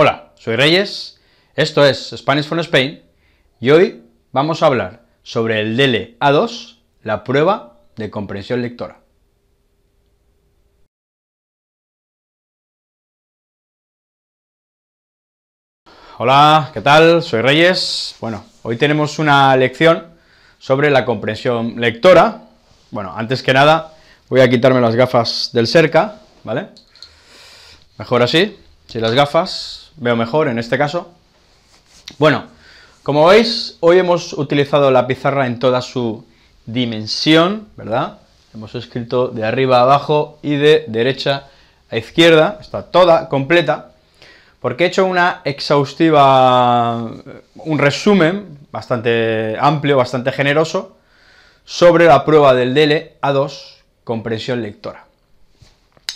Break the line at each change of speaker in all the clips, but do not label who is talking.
Hola, soy Reyes, esto es Spanish from Spain y hoy vamos a hablar sobre el a 2 la prueba de comprensión lectora. Hola, ¿qué tal? Soy Reyes. Bueno, hoy tenemos una lección sobre la comprensión lectora. Bueno, antes que nada voy a quitarme las gafas del cerca, ¿vale? Mejor así, si las gafas, veo mejor en este caso. Bueno, como veis, hoy hemos utilizado la pizarra en toda su dimensión, ¿verdad? Hemos escrito de arriba a abajo y de derecha a izquierda, está toda completa, porque he hecho una exhaustiva, un resumen bastante amplio, bastante generoso, sobre la prueba del a 2 comprensión lectora.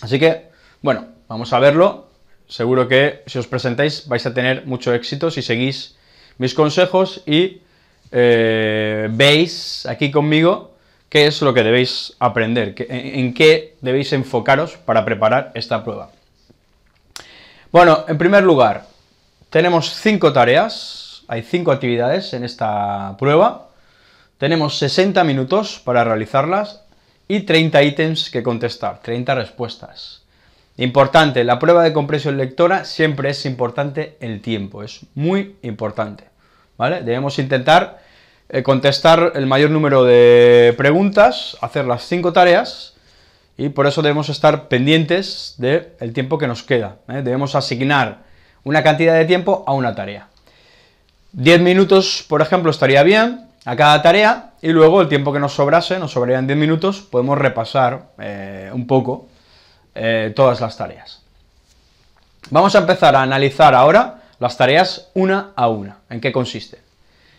Así que, bueno, vamos a verlo Seguro que si os presentáis vais a tener mucho éxito si seguís mis consejos y eh, veis aquí conmigo qué es lo que debéis aprender, en, en qué debéis enfocaros para preparar esta prueba. Bueno, en primer lugar, tenemos cinco tareas, hay cinco actividades en esta prueba, tenemos 60 minutos para realizarlas y 30 ítems que contestar, 30 respuestas. Importante, la prueba de compresión lectora siempre es importante el tiempo, es muy importante. ¿vale? Debemos intentar eh, contestar el mayor número de preguntas, hacer las cinco tareas y por eso debemos estar pendientes del tiempo que nos queda. ¿eh? Debemos asignar una cantidad de tiempo a una tarea. 10 minutos, por ejemplo, estaría bien a cada tarea y luego el tiempo que nos sobrase, nos sobrarían 10 minutos, podemos repasar eh, un poco eh, todas las tareas. Vamos a empezar a analizar ahora las tareas una a una, en qué consiste.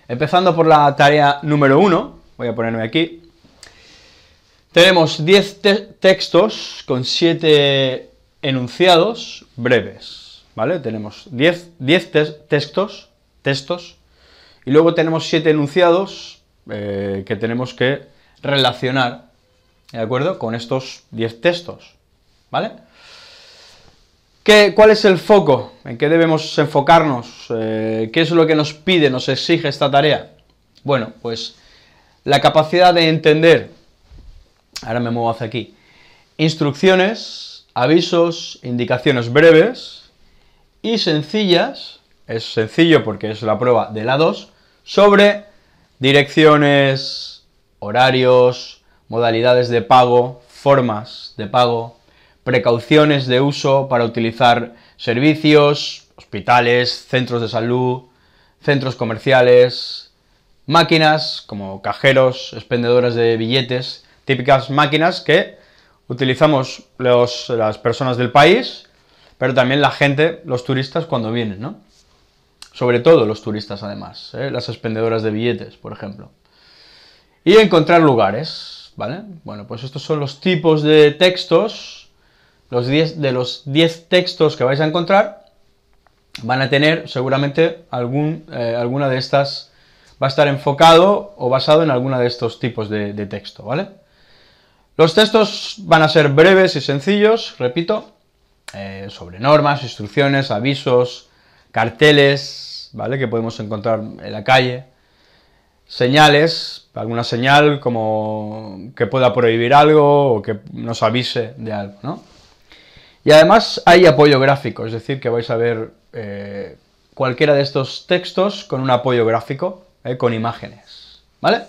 Empezando por la tarea número 1, voy a ponerme aquí, tenemos 10 textos con 7 enunciados breves, ¿vale? Tenemos 10, textos, textos, y luego tenemos 7 enunciados eh, que tenemos que relacionar, ¿de acuerdo?, con estos 10 textos. ¿vale? ¿Cuál es el foco? ¿En qué debemos enfocarnos? Eh, ¿Qué es lo que nos pide, nos exige esta tarea? Bueno, pues la capacidad de entender, ahora me muevo hacia aquí, instrucciones, avisos, indicaciones breves y sencillas, es sencillo porque es la prueba de la 2, sobre direcciones, horarios, modalidades de pago, formas de pago, precauciones de uso para utilizar servicios, hospitales, centros de salud, centros comerciales, máquinas como cajeros, expendedoras de billetes, típicas máquinas que utilizamos las personas del país, pero también la gente, los turistas cuando vienen, ¿no? Sobre todo los turistas además, ¿eh? las expendedoras de billetes, por ejemplo. Y encontrar lugares, ¿vale? Bueno, pues estos son los tipos de textos de los 10 textos que vais a encontrar, van a tener seguramente eh, alguna de estas, va a estar enfocado o basado en alguna de estos tipos de, texto, ¿vale? Los textos van a ser breves y sencillos, repito, eh, sobre normas, instrucciones, avisos, carteles, ¿vale?, que podemos encontrar en la calle, señales, alguna señal como que pueda prohibir algo o que nos avise de algo, ¿no? Y además hay apoyo gráfico, es decir, que vais a ver eh, cualquiera de estos textos con un apoyo gráfico, eh, con imágenes, ¿vale?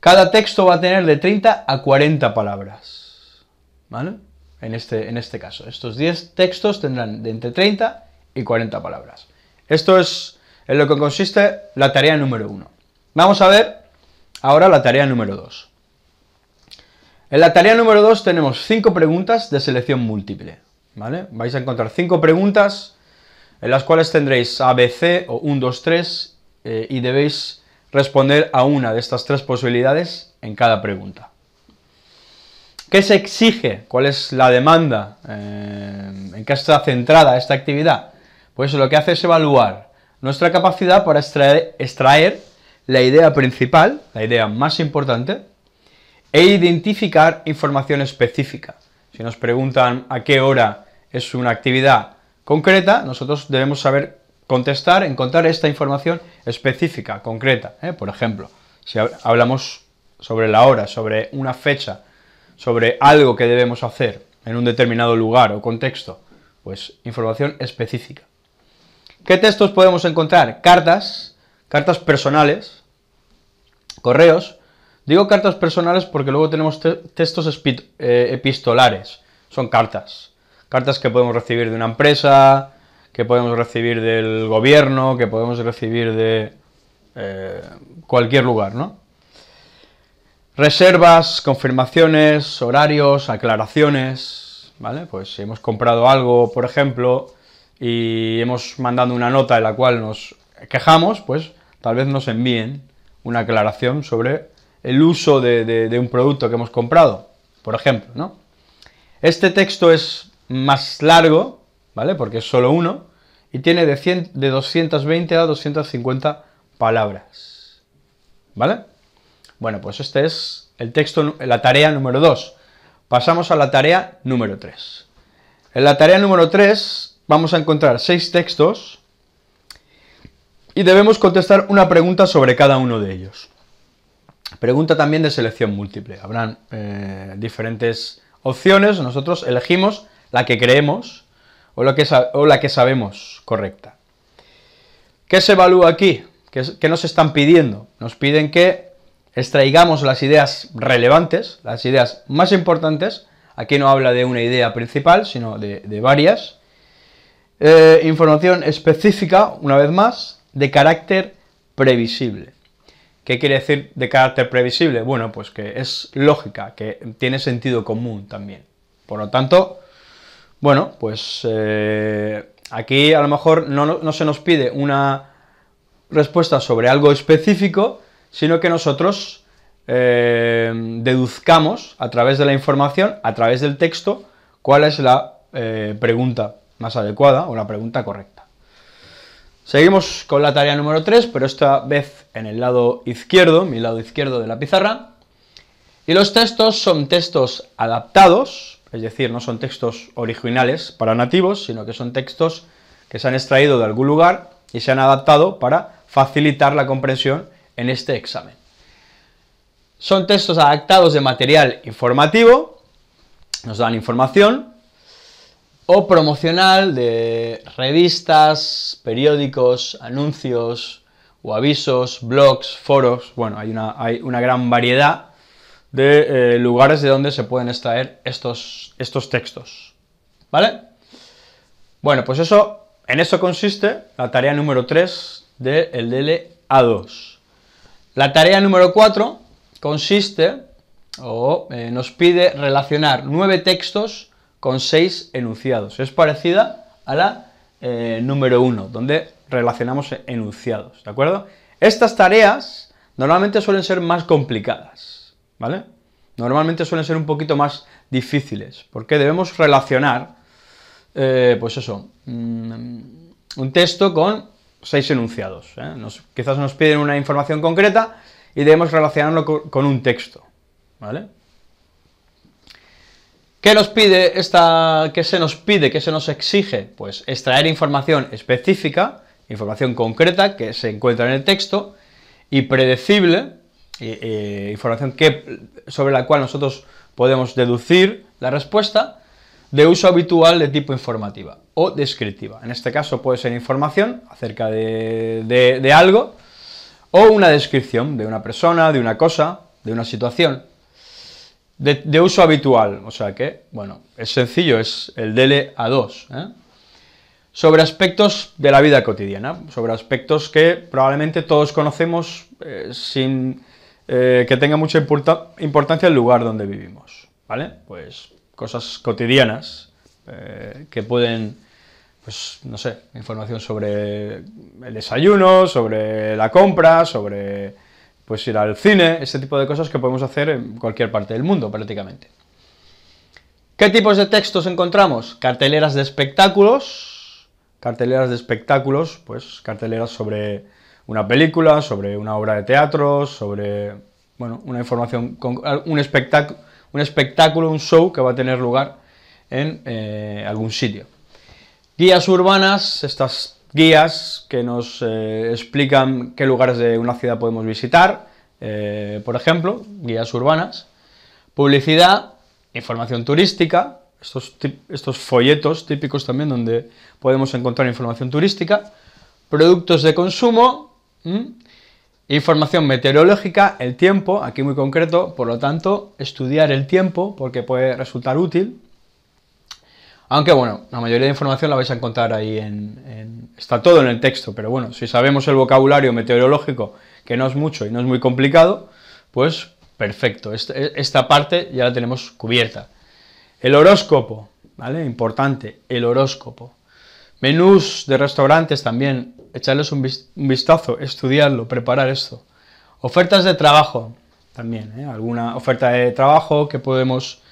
Cada texto va a tener de 30 a 40 palabras, ¿vale? En este, en este caso, estos 10 textos tendrán de entre 30 y 40 palabras. Esto es en lo que consiste la tarea número 1. Vamos a ver ahora la tarea número 2. En la tarea número 2 tenemos 5 preguntas de selección múltiple, ¿vale? Vais a encontrar 5 preguntas en las cuales tendréis ABC o 1, 2, 3 y debéis responder a una de estas tres posibilidades en cada pregunta. ¿Qué se exige? ¿Cuál es la demanda? Eh, ¿En qué está centrada esta actividad? Pues lo que hace es evaluar nuestra capacidad para extraer, extraer la idea principal, la idea más importante, e identificar información específica. Si nos preguntan a qué hora es una actividad concreta, nosotros debemos saber contestar, encontrar esta información específica, concreta. ¿eh? Por ejemplo, si hablamos sobre la hora, sobre una fecha, sobre algo que debemos hacer en un determinado lugar o contexto, pues información específica. ¿Qué textos podemos encontrar? Cartas, cartas personales, correos, Digo cartas personales porque luego tenemos textos eh, epistolares. Son cartas. Cartas que podemos recibir de una empresa, que podemos recibir del gobierno, que podemos recibir de eh, cualquier lugar, ¿no? Reservas, confirmaciones, horarios, aclaraciones, ¿vale? Pues si hemos comprado algo, por ejemplo, y hemos mandado una nota en la cual nos quejamos, pues tal vez nos envíen una aclaración sobre el uso de, un producto que hemos comprado, por ejemplo, ¿no? Este texto es más largo, ¿vale? Porque es solo uno, y tiene de, 220 a 250 palabras, ¿vale? Bueno, pues este es el texto, la tarea número 2. Pasamos a la tarea número 3. En la tarea número 3 vamos a encontrar seis textos y debemos contestar una pregunta sobre cada uno de ellos. Pregunta también de selección múltiple. Habrán eh, diferentes opciones, nosotros elegimos la que creemos o la que, o la que sabemos correcta. ¿Qué se evalúa aquí? ¿Qué, nos están pidiendo? Nos piden que extraigamos las ideas relevantes, las ideas más importantes, aquí no habla de una idea principal, sino de, varias, eh, información específica, una vez más, de carácter previsible. ¿Qué quiere decir de carácter previsible? Bueno, pues que es lógica, que tiene sentido común también. Por lo tanto, bueno, pues eh, aquí a lo mejor no, se nos pide una respuesta sobre algo específico, sino que nosotros eh, deduzcamos a través de la información, a través del texto, cuál es la eh, pregunta más adecuada o la pregunta correcta. Seguimos con la tarea número 3, pero esta vez en el lado izquierdo, mi lado izquierdo de la pizarra. Y los textos son textos adaptados, es decir, no son textos originales para nativos, sino que son textos que se han extraído de algún lugar y se han adaptado para facilitar la comprensión en este examen. Son textos adaptados de material informativo, nos dan información, o promocional de revistas, periódicos, anuncios o avisos, blogs, foros. Bueno, hay una, hay una gran variedad de eh, lugares de donde se pueden extraer estos, estos textos. ¿Vale? Bueno, pues eso, en eso consiste la tarea número 3 del DLA2. La tarea número 4 consiste o eh, nos pide relacionar nueve textos con seis enunciados. Es parecida a la eh, número uno, donde relacionamos enunciados, ¿de acuerdo? Estas tareas normalmente suelen ser más complicadas, ¿vale? Normalmente suelen ser un poquito más difíciles, porque debemos relacionar, eh, pues eso, mm, un texto con seis enunciados. ¿eh? quizás nos piden una información concreta y debemos relacionarlo con, con un texto, ¿vale? ¿Qué pide se nos pide, qué se nos exige? Pues extraer información específica, información concreta que se encuentra en el texto y predecible, información sobre la cual nosotros podemos deducir la respuesta de uso habitual de tipo informativa o descriptiva. En este caso puede ser información acerca de algo o una descripción de una persona, de una cosa, de una situación de, uso habitual, o sea que, bueno, es sencillo, es el DLE a 2. ¿eh? Sobre aspectos de la vida cotidiana, sobre aspectos que probablemente todos conocemos eh, sin eh, que tenga mucha importancia el lugar donde vivimos, ¿vale? Pues cosas cotidianas que pueden, pues no sé, información sobre el desayuno, sobre la compra, sobre pues ir al cine, ese tipo de cosas que podemos hacer en cualquier parte del mundo prácticamente. ¿Qué tipos de textos encontramos? Carteleras de espectáculos, carteleras de espectáculos, pues carteleras sobre una película, sobre una obra de teatro, sobre, bueno, una información, con, un, espectáculo, un espectáculo, un show que va a tener lugar en eh, algún sitio. Guías urbanas, estas guías que nos eh, explican qué lugares de una ciudad podemos visitar, eh, por ejemplo, guías urbanas, publicidad, información turística, estos, folletos típicos también donde podemos encontrar información turística, productos de consumo, información meteorológica, el tiempo, aquí muy concreto, por lo tanto, estudiar el tiempo porque puede resultar útil, aunque bueno, la mayoría de información la vais a encontrar ahí en, Está todo en el texto, pero bueno, si sabemos el vocabulario meteorológico, que no es mucho y no es muy complicado, pues perfecto, este, e, esta parte ya la tenemos cubierta. El horóscopo, ¿vale? Importante, el horóscopo. Menús de restaurantes también, echarles un, vistazo, estudiarlo, preparar esto. Ofertas de trabajo también, ¿eh? alguna oferta de trabajo que podemos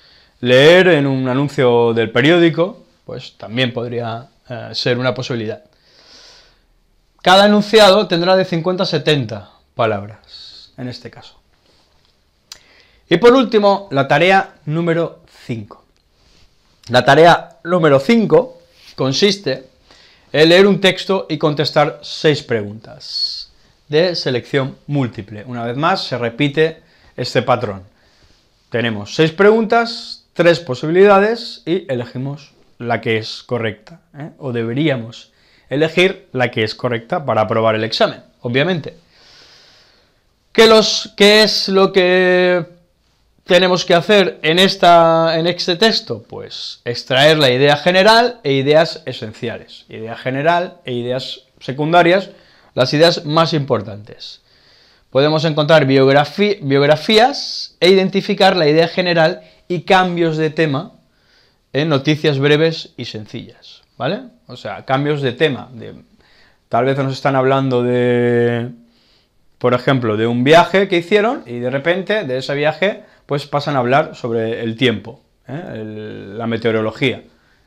leer en un anuncio del periódico, pues también podría eh, ser una posibilidad. Cada enunciado tendrá de 50 a 70 palabras, en este caso. Y por último, la tarea número 5. La tarea número 5 consiste en leer un texto y contestar 6 preguntas de selección múltiple. Una vez más, se repite este patrón. Tenemos 6 preguntas, tres posibilidades y elegimos la que es correcta, ¿eh? o deberíamos elegir la que es correcta para aprobar el examen, obviamente. ¿Qué, los, es lo que tenemos que hacer en, esta, en este texto? Pues extraer la idea general e ideas esenciales. Idea general e ideas secundarias, las ideas más importantes. Podemos encontrar biografías e identificar la idea general y cambios de tema en noticias breves y sencillas, ¿vale? O sea, cambios de tema. De, tal vez nos están hablando de, por ejemplo, de un viaje que hicieron y de repente de ese viaje pues pasan a hablar sobre el tiempo, ¿eh? la meteorología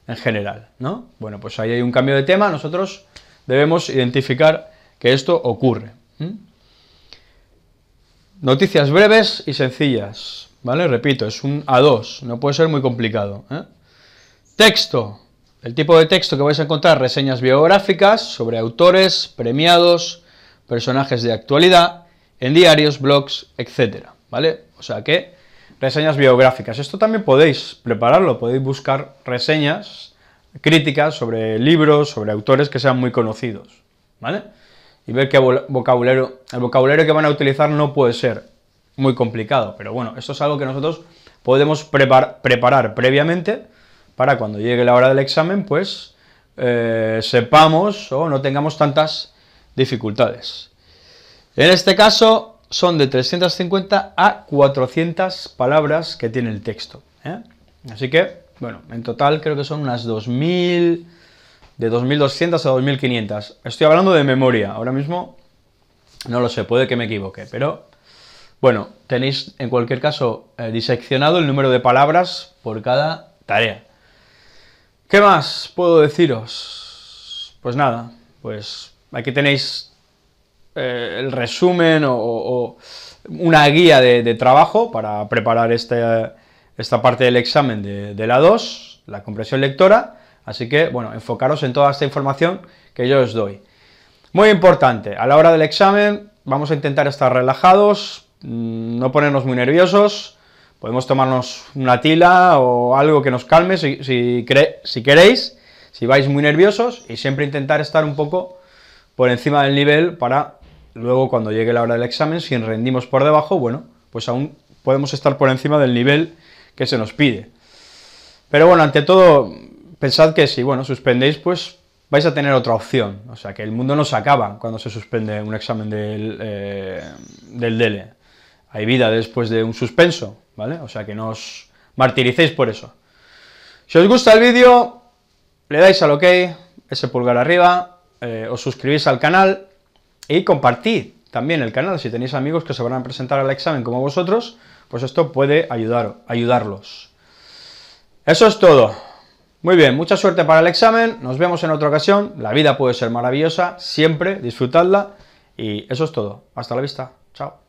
en general, ¿no? Bueno, pues ahí hay un cambio de tema, nosotros debemos identificar que esto ocurre. Noticias breves y sencillas. ¿Vale? Repito, es un A2, no puede ser muy complicado. ¿eh? Texto. El tipo de texto que vais a encontrar, reseñas biográficas sobre autores, premiados, personajes de actualidad, en diarios, blogs, etc. ¿Vale? O sea que reseñas biográficas. Esto también podéis prepararlo, podéis buscar reseñas críticas sobre libros, sobre autores que sean muy conocidos, ¿vale? Y ver qué vocabulario, el vocabulario que van a utilizar no puede ser muy complicado. Pero bueno, esto es algo que nosotros podemos preparar previamente para cuando llegue la hora del examen, pues eh, sepamos o no tengamos tantas dificultades. En este caso son de 350 a 400 palabras que tiene el texto. ¿eh? Así que, bueno, en total creo que son unas 2000, de 2200 a 2500. Estoy hablando de memoria, ahora mismo no lo sé, puede que me equivoque, pero bueno, tenéis en cualquier caso eh, diseccionado el número de palabras por cada tarea. ¿Qué más puedo deciros? Pues nada, pues aquí tenéis eh, el resumen o, una guía de, trabajo para preparar este, esta parte del examen de, de, la 2, la compresión lectora, así que, bueno, enfocaros en toda esta información que yo os doy. Muy importante, a la hora del examen vamos a intentar estar relajados, Mm, no ponernos muy nerviosos, podemos tomarnos una tila o algo que nos calme si, queréis, si vais muy nerviosos y siempre intentar estar un poco por encima del nivel para luego cuando llegue la hora del examen, si rendimos por debajo, bueno, pues aún podemos estar por encima del nivel que se nos pide. Pero bueno, ante todo, pensad que si, bueno, suspendéis, pues vais a tener otra opción. O sea, que el mundo no se acaba cuando se suspende un examen del, eh, del DELE hay vida después de un suspenso, ¿vale? O sea que no os martiricéis por eso. Si os gusta el vídeo, le dais al ok, ese pulgar arriba, eh, os suscribís al canal y compartid también el canal. Si tenéis amigos que se van a presentar al examen como vosotros, pues esto puede ayudar, ayudarlos. Eso es todo. Muy bien, mucha suerte para el examen, nos vemos en otra ocasión, la vida puede ser maravillosa, siempre disfrutadla y eso es todo. Hasta la vista, chao.